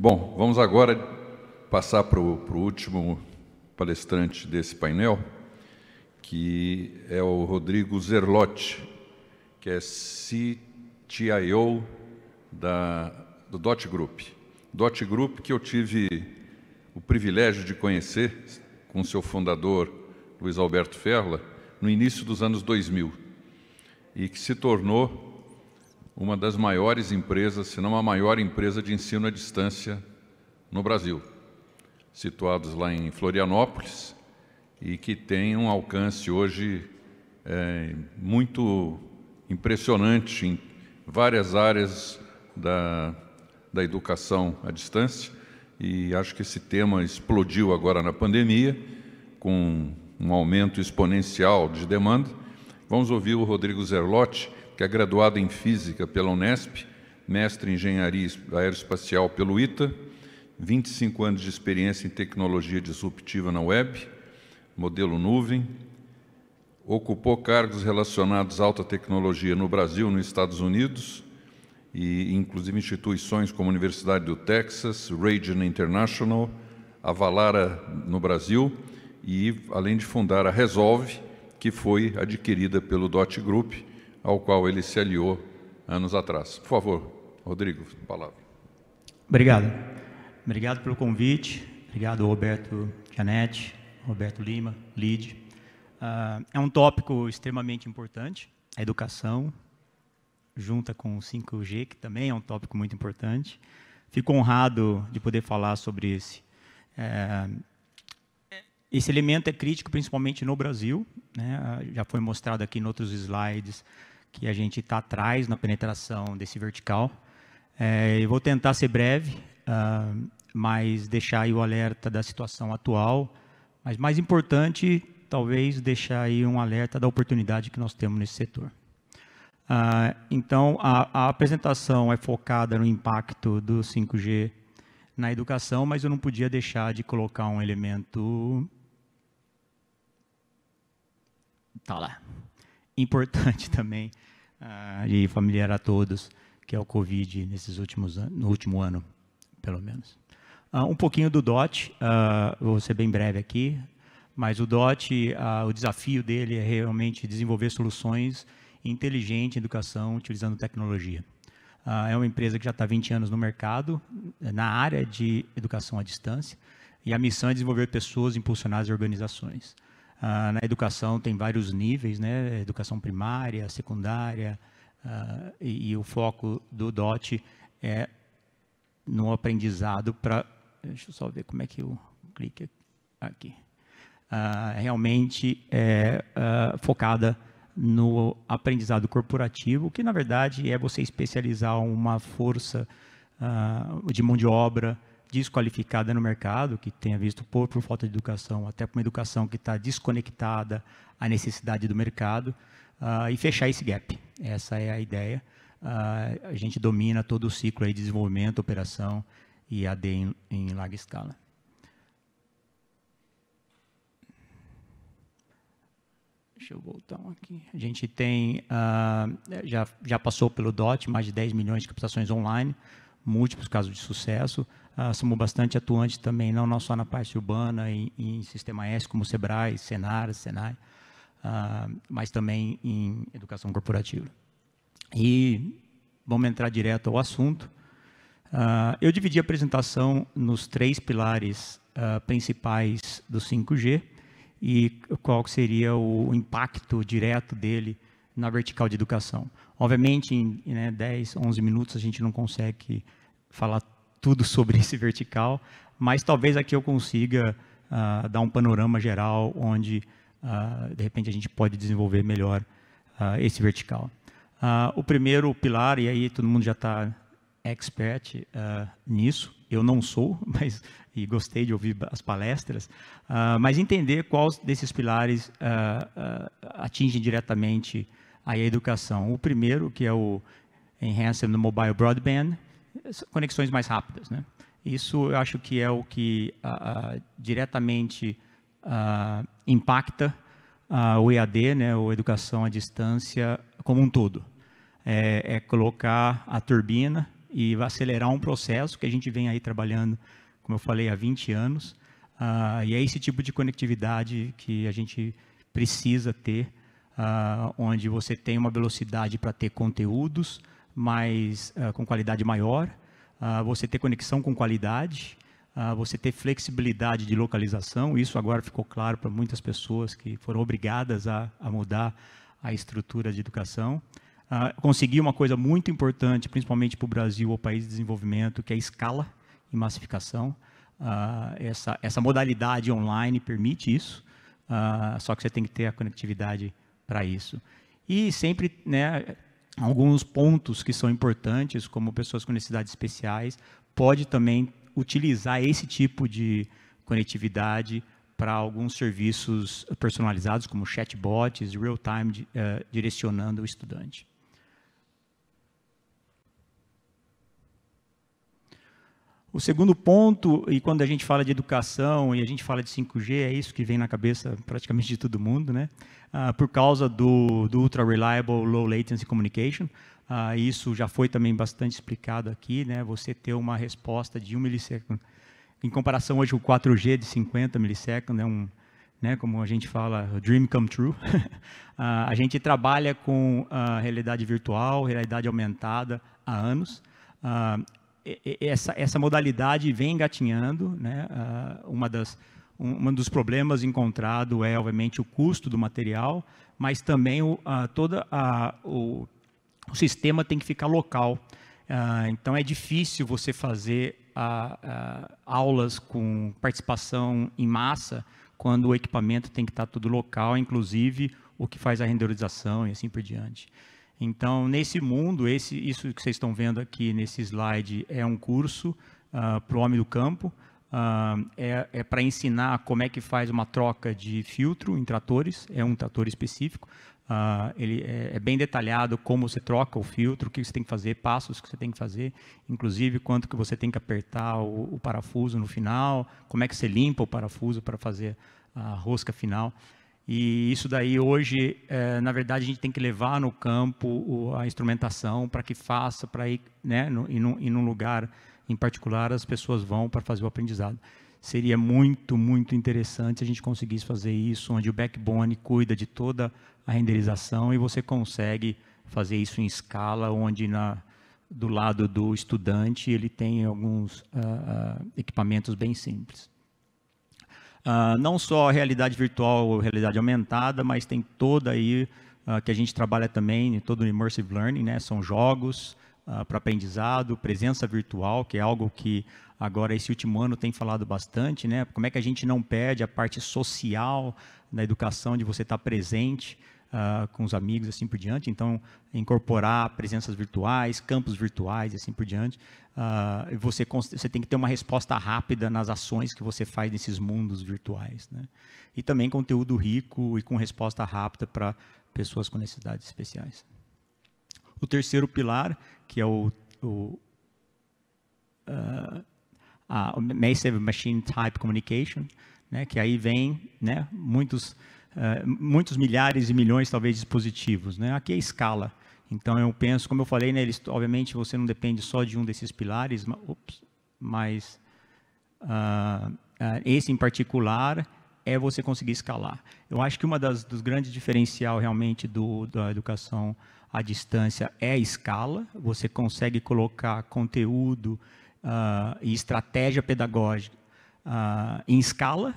Bom, vamos agora passar para o, último palestrante desse painel, que é o Rodrigo Zerlotti, que é CTIO da, do Dot Group. Dot Group que eu tive o privilégio de conhecer com seu fundador, Luiz Alberto Ferla, no início dos anos 2000, e que se tornou uma das maiores empresas, se não a maior empresa de ensino à distância no Brasil, situados lá em Florianópolis e que tem um alcance hoje é, muito impressionante em várias áreas da, da educação à distância. E acho que esse tema explodiu agora na pandemia, com um aumento exponencial de demanda. Vamos ouvir o Rodrigo Zerlotti, que é graduado em Física pela Unesp, mestre em Engenharia Aeroespacial pelo ITA, 25 anos de experiência em tecnologia disruptiva na web, modelo nuvem, ocupou cargos relacionados à alta tecnologia no Brasil, nos Estados Unidos, e inclusive instituições como a Universidade do Texas, Radian International, Avalara no Brasil, e além de fundar a Resolve, que foi adquirida pelo Dot Group ao qual ele se aliou anos atrás. Por favor, Rodrigo, palavra. Obrigado. Obrigado pelo convite. Obrigado, Roberto Gianetti, Roberto Lima, LID. Uh, é um tópico extremamente importante, a educação, junta com o 5G, que também é um tópico muito importante. Fico honrado de poder falar sobre esse. Eh, esse elemento é crítico, principalmente no Brasil. Né? Já foi mostrado aqui em outros slides que a gente está atrás na penetração desse vertical. É, eu vou tentar ser breve, uh, mas deixar aí o alerta da situação atual. Mas mais importante, talvez, deixar aí um alerta da oportunidade que nós temos nesse setor. Uh, então, a, a, apresentação é focada no impacto do 5G na educação, mas eu não podia deixar de colocar um elemento está lá. Importante também uh, de familiar a todos, que é o Covid nesses últimos no último ano, pelo menos. Uh, um pouquinho do DOT, uh, vou ser bem breve aqui, mas o DOT, o desafio dele é realmente desenvolver soluções inteligentes em educação utilizando tecnologia. é uma empresa que já está 20 anos no mercado, na área de educação à distância, e a missão é desenvolver pessoas, impulsionar as organizações. Ah, na educação tem vários níveis, né? Educação primária, secundária, ah, e, e, o foco do DOT é no aprendizado para. Deixa eu só ver como é que eu clique aqui. Ah, realmente é focada no aprendizado corporativo, que na verdade é você especializar uma força de mão de obra desqualificada no mercado, que tenha visto por, por falta de educação, até por uma educação que está desconectada à necessidade do mercado, uh, e fechar esse gap. Essa é a ideia. Uh, a gente domina todo o ciclo de desenvolvimento, operação e AD em, em larga escala. Deixa eu voltar aqui. A gente tem, uh, já, já passou pelo DOT, mais de 10 milhões de captações online, múltiplos casos de sucesso. Ah, somos bastante atuantes também, não, só na parte urbana, em, em sistema S, como SEBRAE, SENAR, SENAI, ah, mas também em educação corporativa. E vamos entrar direto ao assunto. Uh, eu dividi a apresentação nos três pilares uh, principais do 5G e qual seria o impacto direto dele na vertical de educação. Obviamente, em né, 10, 11 minutos, a gente não consegue falar tudo sobre esse vertical, mas talvez aqui eu consiga uh, dar um panorama geral onde, uh, de repente, a gente pode desenvolver melhor uh, esse vertical. o primeiro pilar, e aí todo mundo já está expert nisso, eu não sou, mas e gostei de ouvir as palestras, mas entender quais desses pilares atingem diretamente a educação. O primeiro, que é o Enhancement Mobile Broadband, conexões mais rápidas. Né? Isso eu acho que é o que ah, ah, diretamente ah, impacta o EAD, né, ou Educação à Distância, como um todo. É, é, colocar a turbina e acelerar um processo que a gente vem aí trabalhando, como eu falei, há 20 anos. e é esse tipo de conectividade que a gente precisa ter, onde você tem uma velocidade para ter conteúdos, mais, uh, com qualidade maior, uh, você ter conexão com qualidade, uh, você ter flexibilidade de localização. Isso agora ficou claro para muitas pessoas que foram obrigadas a, a mudar a estrutura de educação. conseguir uma coisa muito importante, principalmente para o Brasil ou país de desenvolvimento, que é a escala e massificação. essa, essa modalidade online permite isso, só que você tem que ter a conectividade para isso. E sempre né, alguns pontos que são importantes, como pessoas com necessidades especiais, pode também utilizar esse tipo de conectividade para alguns serviços personalizados, como chatbots, real-time, uh, direcionando o estudante. O segundo ponto, e quando a gente fala de educação e a gente fala de 5G, é isso que vem na cabeça praticamente de todo mundo, né? Ah, por causa do, do Ultra Reliable Low Latency Communication, ah, isso já foi também bastante explicado aqui, né? Você ter uma resposta de 1 um milissegundo. Em comparação hoje com 4G de 50 milissegundos, é um, né, como a gente fala, dream come true. ah, a gente trabalha com ah, realidade virtual, realidade aumentada há anos. Uh, essa, essa modalidade vem engatinhando. Né? Uh, uma das, um, um, dos problemas encontrado é, obviamente, o custo do material, mas também o, uh, toda a, o, o, sistema tem que ficar local. Uh, então, é difícil você fazer aulas com participação em massa quando o equipamento tem que estar tudo local, inclusive o que faz a renderização e assim por diante. Então, nesse mundo, esse, isso que vocês estão vendo aqui nesse slide é um curso uh, ah, para o homem do campo. Uh, é, é para ensinar como é que faz uma troca de filtro em tratores, é um trator específico. Uh, ele é, é, bem detalhado como você troca o filtro, o que você tem que fazer, passos que você tem que fazer, inclusive quanto que você tem que apertar o, o parafuso no final, como é que você limpa o parafuso para fazer a rosca final. E isso daí hoje, é, na verdade, a gente tem que levar no campo a instrumentação para que faça, para ir, né, no, e, num, lugar em particular as pessoas vão para fazer o aprendizado. Seria muito, muito interessante se a gente conseguisse fazer isso, onde o backbone cuida de toda a renderização e você consegue fazer isso em escala, onde na, do lado do estudante ele tem alguns uh, equipamentos bem simples. Ah, não só realidade virtual ou realidade aumentada, mas tem toda aí uh, que a gente trabalha também, né, todo o immersive learning, né? São jogos uh, para aprendizado, presença virtual, que é algo que agora esse último ano tem falado bastante, né? Como é que a gente não perde a parte social da educação de você estar presente? uh, com os amigos, assim por diante. Então, incorporar presenças virtuais, campos virtuais, assim por diante. Uh, você, você tem que ter uma resposta rápida nas ações que você faz nesses mundos virtuais. Né? E também conteúdo rico e com resposta rápida para pessoas com necessidades especiais. O terceiro pilar, que é o, o uh, a Massive Machine Type Communication, né, que aí vem né, muitos eh, muitos milhares e milhões, talvez, de dispositivos. Né? Aqui é escala. Então, eu penso, como eu falei, né, eles, obviamente você não depende só de um desses pilares, mas, mas uh, ah, esse em particular é você conseguir escalar. Eu acho que uma das dos grandes diferencial realmente do, da educação à distância é a escala. Você consegue colocar conteúdo uh, e estratégia pedagógica uh, em escala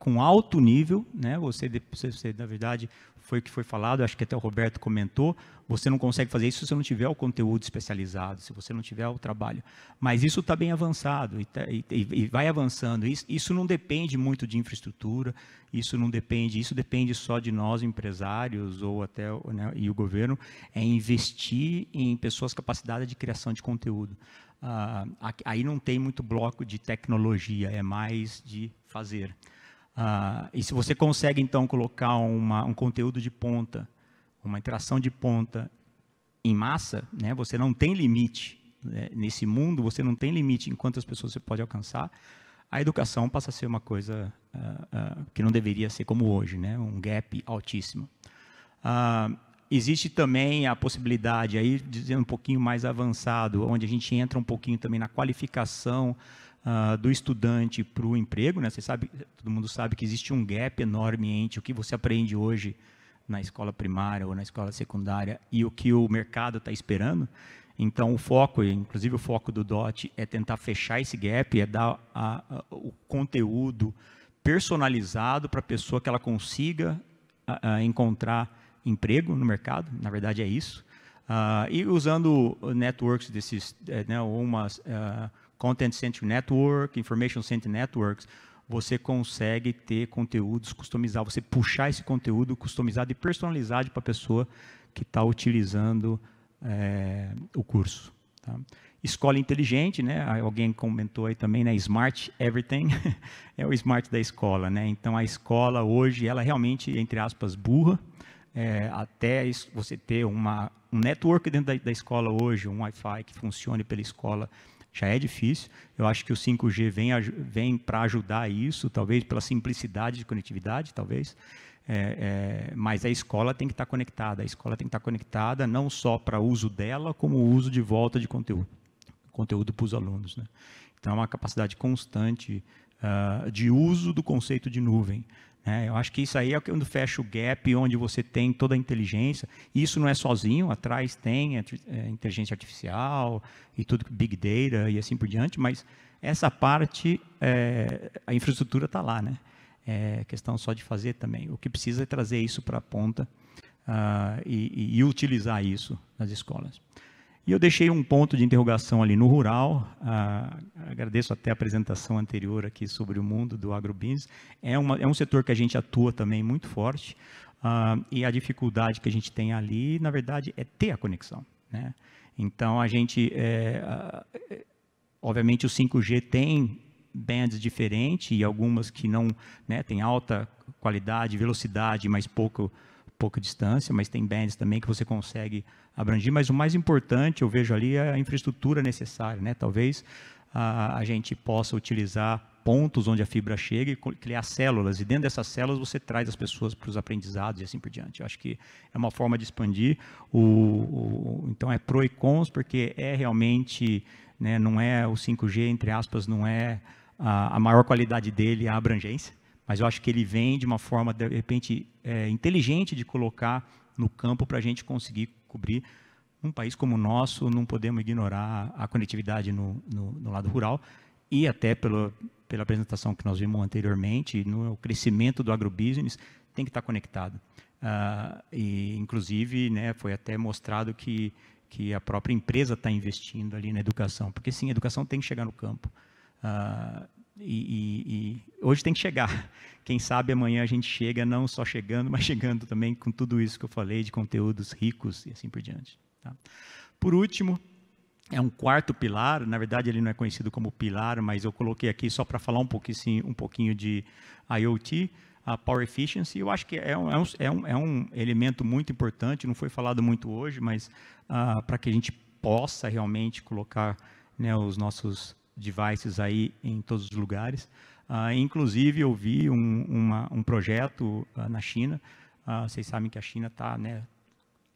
com alto nível, né? Você, você, você na verdade, foi o que foi falado, acho que até o Roberto comentou, você não consegue fazer isso se você não tiver o conteúdo especializado, se você não tiver o trabalho. Mas isso está bem avançado e, tá, e, e vai avançando. Isso, isso, não depende muito de infraestrutura, isso não depende, isso depende só de nós, empresários, ou até né, e o governo, é investir em pessoas capacitadas de criação de conteúdo. Ah, aí não tem muito bloco de tecnologia, é mais de fazer. Ah, e se você consegue, então, colocar uma, um conteúdo de ponta, uma interação de ponta em massa, né, você não tem limite. Né, nesse mundo, você não tem limite em quantas pessoas você pode alcançar. A educação passa a ser uma coisa uh, uh, que não deveria ser como hoje, né, um gap altíssimo. Uh, existe também a possibilidade, aí dizendo um pouquinho mais avançado, onde a gente entra um pouquinho também na qualificação uh, do estudante para o emprego. Né? Você sabe, todo mundo sabe que existe um gap enorme entre o que você aprende hoje na escola primária ou na escola secundária e o que o mercado está esperando. Então, o foco, inclusive o foco do DOT, é tentar fechar esse gap, é dar a, a, o conteúdo personalizado para a pessoa que ela consiga a, encontrar emprego no mercado, na verdade é isso. Uh, e usando networks desses, é, né, umas uh, Content Center Network, Information Center Networks, você consegue ter conteúdos customizados, você puxar esse conteúdo customizado e personalizado para a pessoa que está utilizando é, o curso. Tá? Escola inteligente, né? alguém comentou aí também, né? Smart Everything é o smart da escola. Né? Então, a escola hoje, ela realmente, entre aspas, burra, é, até você ter uma, um network dentro da, da escola hoje, um Wi-Fi que funcione pela escola, já é difícil. Eu acho que o 5G vem, vem para ajudar isso, talvez pela simplicidade de conectividade, talvez. É, é, mas a escola tem que estar tá conectada. A escola tem que estar tá conectada não só para uso dela, como uso de volta de conteúdo, conteúdo para os alunos. Né? Então, é uma capacidade constante uh, de uso do conceito de nuvem. É, eu acho que isso aí é quando fecha o gap, onde você tem toda a inteligência. Isso não é sozinho, atrás tem é, inteligência artificial e tudo, big data e assim por diante, mas essa parte, é, a infraestrutura está lá, né? É questão só de fazer também. O que precisa é trazer isso para a ponta uh, e, e, utilizar isso nas escolas. E eu deixei um ponto de interrogação ali no rural. Ah, agradeço até a apresentação anterior aqui sobre o mundo do agrobusiness. É, uma, é um setor que a gente atua também muito forte. Ah, e a dificuldade que a gente tem ali, na verdade, é ter a conexão. Né? Então, a gente. É, é obviamente, o 5G tem bands diferentes e algumas que não né, têm alta qualidade, velocidade, mas pouco pouca distância, mas tem bands também que você consegue abranger. Mas o mais importante, eu vejo ali, é a infraestrutura necessária. Né? Talvez a, a gente possa utilizar pontos onde a fibra chega e criar células. E dentro dessas células você traz as pessoas para os aprendizados e assim por diante. Eu acho que é uma forma de expandir. O, o então é pro e cons, porque é realmente, né, não é o 5G, entre aspas, não é a, a maior qualidade dele, é a abrangência. Mas eu acho que ele vem de uma forma, de repente, é, inteligente de colocar no campo para a gente conseguir cobrir. Num país como o nosso, não podemos ignorar a conectividade no, no, no lado rural e até pelo, pela apresentação que nós vimos anteriormente, no crescimento do agrobusiness, tem que estar tá conectado. Uh, e, inclusive, né, foi até mostrado que, que a própria empresa está investindo ali na educação, porque sim, a educação tem que chegar no campo. Uh, e, e, e, hoje tem que chegar. Quem sabe amanhã a gente chega, não só chegando, mas chegando também com tudo isso que eu falei, de conteúdos ricos e assim por diante. Tá? Por último, é um quarto pilar, na verdade ele não é conhecido como pilar, mas eu coloquei aqui só para falar um pouquinho, um pouquinho de IoT, a Power Efficiency, eu acho que é, é um, é um, é um elemento muito importante, não foi falado muito hoje, mas uh, ah, para que a gente possa realmente colocar né, os nossos devices aí em todos os lugares. Uh, inclusive, eu vi um, uma, um projeto uh, na China. Uh, vocês sabem que a China está né,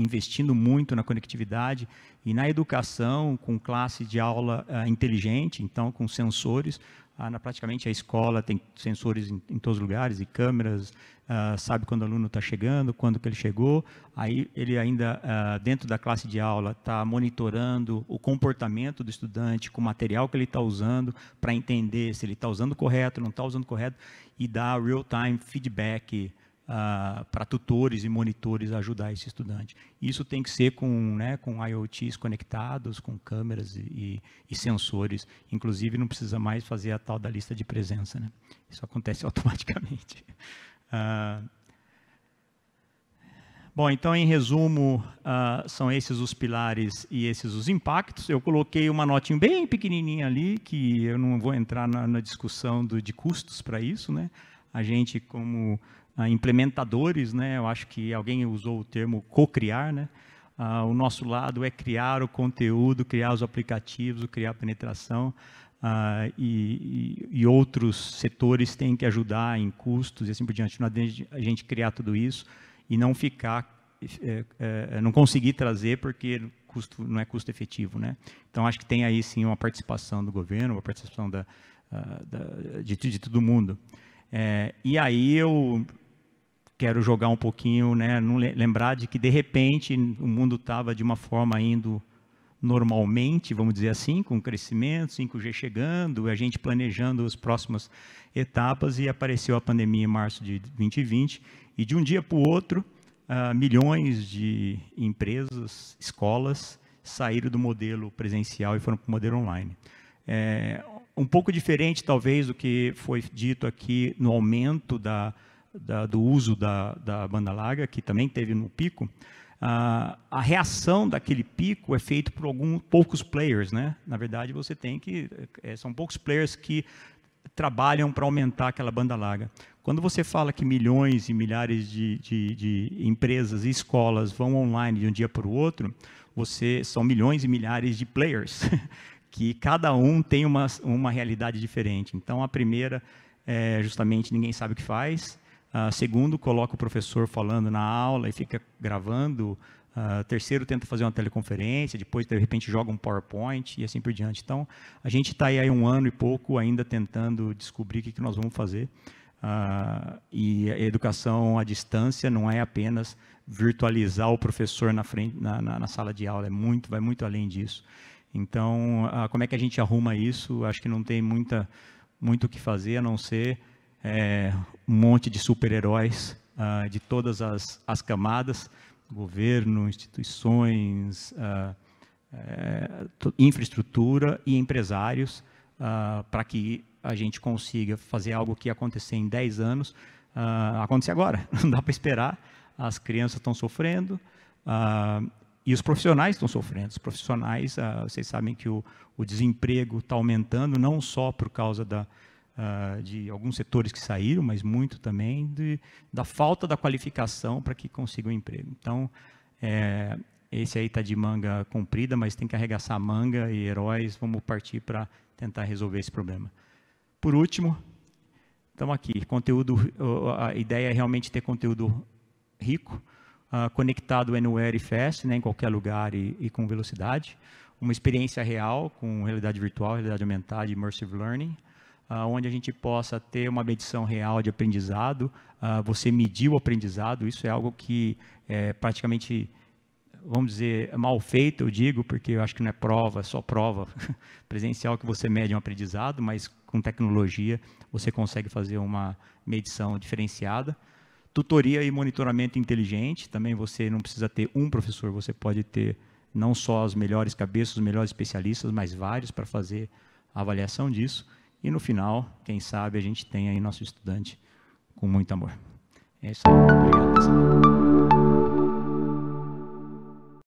investindo muito na conectividade e na educação, com classe de aula uh, inteligente, então com sensores. Uh, na, praticamente a escola tem sensores em, em todos os lugares e câmeras, uh, sabe quando o aluno está chegando, quando que ele chegou. Aí ele ainda, ah, dentro da classe de aula, está monitorando o comportamento do estudante com o material que ele está usando para entender se ele está usando correto, não está usando correto e dá real-time feedback ah, para tutores e monitores ajudar esse estudante. Isso tem que ser com, né, com IoTs conectados, com câmeras e, e sensores. Inclusive, não precisa mais fazer a tal da lista de presença. Né? Isso acontece automaticamente. Ah, Bom, então, em resumo, ah, são esses os pilares e esses os impactos. Eu coloquei uma notinha bem pequenininha ali, que eu não vou entrar na, na discussão do, de custos para isso. Né? A gente, como ah, implementadores, né? Eu acho que alguém usou o termo co-criar, né? Ah, o nosso lado é criar o conteúdo, criar os aplicativos, criar a penetração. Ah, e, e, outros setores têm que ajudar em custos e assim por diante. Não adianta a gente criar tudo isso e não ficar, é, é, não conseguir trazer porque custo, não é custo efetivo. Né? Então, acho que tem aí sim uma participação do governo, uma participação da, ah, da, de, de todo mundo. É, e aí eu quero jogar um pouquinho, né, não lembrar de que de repente o mundo estava de uma forma indo normalmente, vamos dizer assim, com crescimento, 5G chegando, a gente planejando as próximas etapas e apareceu a pandemia em março de 2020 e de um dia para o outro, uh, milhões de empresas, escolas saíram do modelo presencial e foram para o modelo online. É, um pouco diferente, talvez, do que foi dito aqui no aumento da, da, do uso da, da banda larga, que também teve no pico, a, a reação daquele pico é feita por alguns poucos players, né? Na verdade, você tem que é, são poucos players que trabalham para aumentar aquela banda larga. Quando você fala que milhões e milhares de, de, de empresas e escolas vão online de um dia para o outro, você são milhões e milhares de players que cada um tem uma, uma realidade diferente. Então, a primeira é justamente ninguém sabe o que faz. Uh, segundo, coloca o professor falando na aula e fica gravando. Uh, terceiro, tenta fazer uma teleconferência. Depois, de repente, joga um PowerPoint e assim por diante. Então, a gente está aí há um ano e pouco ainda tentando descobrir o que, que nós vamos fazer. Uh, e a educação à distância não é apenas virtualizar o professor na, frente, na, na, na sala de aula, é muito, vai muito além disso. Então, como é que a gente arruma isso? Acho que não tem muita, muito o que fazer, a não ser é, um monte de super-heróis uh, de todas as, as, camadas, governo, instituições, uh, é, infraestrutura e empresários, uh, ah, para que a gente consiga fazer algo que acontecer em 10 anos, acontecer agora, não dá para esperar, as crianças estão sofrendo, e os profissionais estão sofrendo. Os profissionais, vocês sabem que o, o desemprego está aumentando, não só por causa da, uh, de alguns setores que saíram, mas muito também de, da falta da qualificação para que consiga um emprego. Então, é, esse aí está de manga comprida, mas tem que arregaçar a manga e heróis, vamos partir para tentar resolver esse problema. Por último, estamos aqui, conteúdo, a ideia é realmente ter conteúdo rico, uh, conectado anywhere e fast, né, em qualquer lugar e, e com velocidade, uma experiência real com realidade virtual, realidade aumentada, immersive learning, uh, onde a gente possa ter uma medição real de aprendizado, uh, você medir o aprendizado, isso é algo que é praticamente, vamos dizer, mal feito, eu digo, porque eu acho que não é prova, é só prova presencial que você mede um aprendizado, mas com tecnologia você consegue fazer uma medição diferenciada. Tutoria e monitoramento inteligente, também você não precisa ter um professor, você pode ter não só as melhores cabeças, os melhores especialistas, mas vários para fazer a avaliação disso. E no final, quem sabe a gente tem aí nosso estudante com muito amor. É isso aí. Obrigado, pessoal.